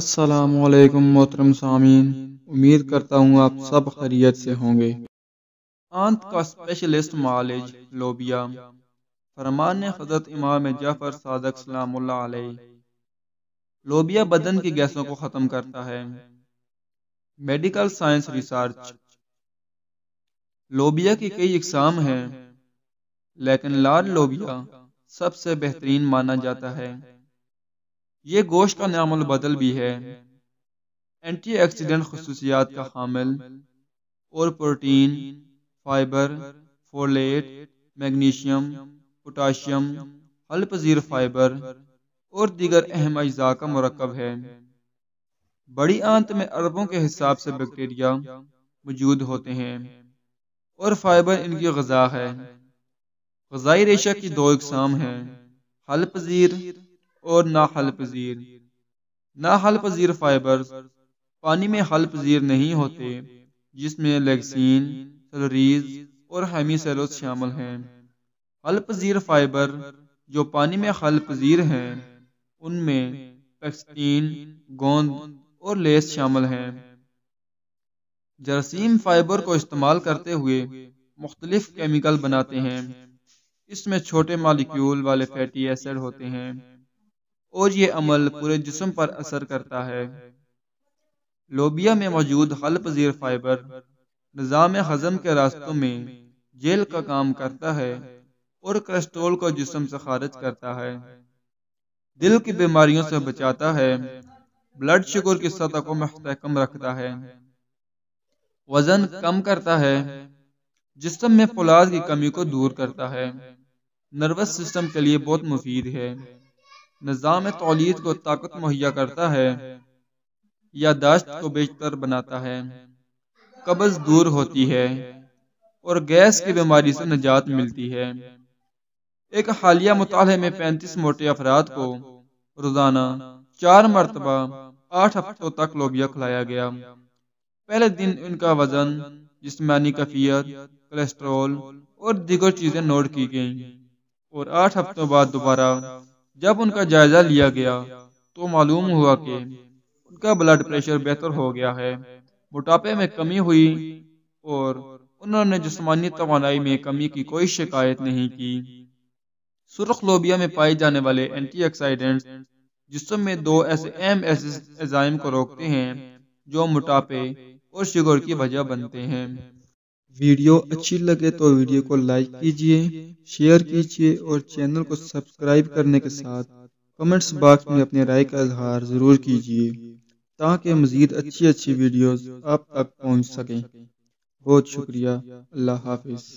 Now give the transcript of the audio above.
असलकम मोहतरम सामीन उम्मीद करता हूँ आप सब खैरियत से होंगे आंत का स्पेशलिस्ट मालिज लोबिया फरमान हजरत इमाम जाफर सादक सलाम लोबिया बदन की गैसों को ख़त्म करता है मेडिकल साइंस रिसर्च लोबिया की कई इकसाम हैं लेकिन लाल लोबिया सबसे बेहतरीन माना जाता है ये गोश्त का नामुल बदल भी है एंटी ऑक्सीडेंट खसूसियात का हामिल और protein fibre folate magnesium potassium पजीर फाइबर और दीगर अहम अज्जा का मरकब है बड़ी आंत में अरबों के हिसाब से बैक्टीरिया मौजूद होते हैं और फाइबर इनकी गजा है गजाई रेशा की दो इकसाम हैं पजीर और ना हल पजीर ना हल पजीर फाइबर पानी में हल पजीर नहीं होते जिसमें लेक्सिन सलरीज और हेमीसेलोस शामिल हैं हल पजीर फाइबर जो पानी में हल पजीर हैं उनमें पेक्सटीन गोंद और लेस शामिल हैं जरसीम फाइबर को इस्तेमाल करते हुए मुख्तलिफ केमिकल बनाते हैं इसमें छोटे मालिक्यूल वाले फैटी एसिड होते हैं और ये अमल पूरे जिस्म पर असर करता है लोबिया में मौजूद हल पजीर फाइबर निज़ाम हजम के रास्तों में जेल का काम करता है और कोलेस्ट्रोल को जिस्म से खारिज करता है दिल की बीमारियों से बचाता है ब्लड शुगर की सतह को महतकम रखता है वजन कम करता है जिसम में फुलाद की कमी को दूर करता है नर्वस सिस्टम के लिए बहुत मुफीद है निज़ाम तोलीद को ताकत मुहैया करता है या दाश्त को बेहतर बनाता है कब्ज़ दूर होती है और गैस की बीमारी से निजात मिलती है एक हालिया मुताले में पैंतीस मोटे अफराद को रोज़ाना चार मरतबा आठ हफ्तों तक लोबिया खिलाया गया पहले दिन उनका वजन जिसमानी कफियत कोलेस्ट्रॉल और दीगर चीज़ें नोट की गईं और आठ हफ्तों बाद दोबारा जब उनका जायजा लिया गया तो मालूम हुआ कि उनका ब्लड प्रेशर बेहतर हो गया है मोटापे में कमी हुई और उन्होंने जिसमानी तो में कमी की कोई शिकायत नहीं की सुरख लोबिया में पाए जाने वाले एंटीऑक्सीडेंट्स जिसम में दो ऐसे अहम एजाइम को रोकते हैं जो मोटापे और शुगर की वजह बनते हैं वीडियो अच्छी लगे तो वीडियो को लाइक कीजिए शेयर कीजिए और चैनल को सब्सक्राइब करने के साथ कमेंट्स बॉक्स में अपने राय का इजहार ज़रूर कीजिए ताकि मज़ीद अच्छी अच्छी वीडियोस आप तक पहुंच सकें बहुत शुक्रिया अल्लाह हाफिज़